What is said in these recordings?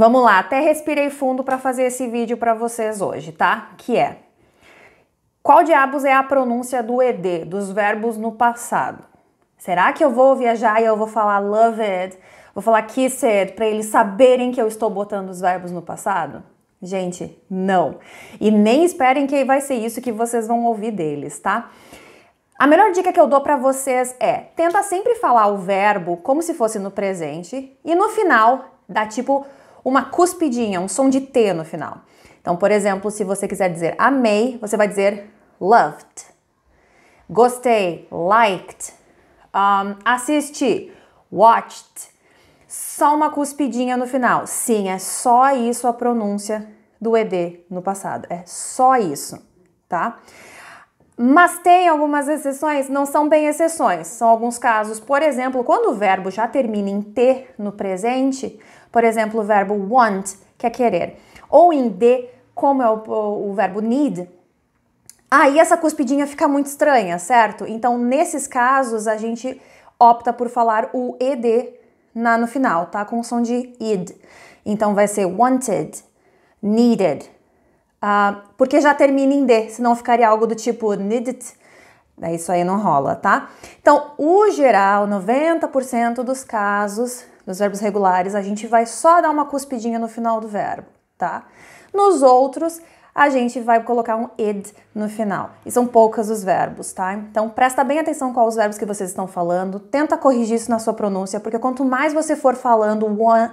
Vamos lá, até respirei fundo para fazer esse vídeo para vocês hoje, tá? Que é Qual diabos é a pronúncia do ED, dos verbos no passado? Será que eu vou viajar e eu vou falar love it, vou falar kiss it para eles saberem que eu estou botando os verbos no passado? Gente, não. E nem esperem que vai ser isso que vocês vão ouvir deles, tá? A melhor dica que eu dou para vocês é: tenta sempre falar o verbo como se fosse no presente e no final dá tipo uma cuspidinha, um som de T no final. Então, por exemplo, se você quiser dizer amei, você vai dizer loved. Gostei, liked. Um, assisti, watched. Só uma cuspidinha no final. Sim, é só isso a pronúncia do ED no passado. É só isso, tá? Mas tem algumas exceções, não são bem exceções. São alguns casos, por exemplo, quando o verbo já termina em T no presente, por exemplo, o verbo want, que é querer, ou em D, como é o, o, o verbo need, aí essa cuspidinha fica muito estranha, certo? Então, nesses casos, a gente opta por falar o ED na, no final, tá? Com o som de id. Então, vai ser wanted, needed, uh, porque já termina em D, senão ficaria algo do tipo needed. Né? Isso aí não rola, tá? Então, o geral, 90% dos casos, dos verbos regulares, a gente vai só dar uma cuspidinha no final do verbo, tá? Nos outros, a gente vai colocar um id no final. E são poucas os verbos, tá? Então presta bem atenção quais os verbos que vocês estão falando, tenta corrigir isso na sua pronúncia, porque quanto mais você for falando one,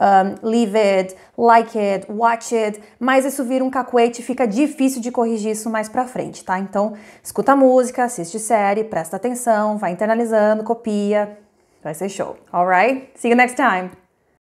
um, leave it, like it, watch it, mas isso vira um cacuete, fica difícil de corrigir isso mais pra frente, tá? Então, escuta a música, assiste série, presta atenção, vai internalizando, copia, vai ser show, alright? See you next time!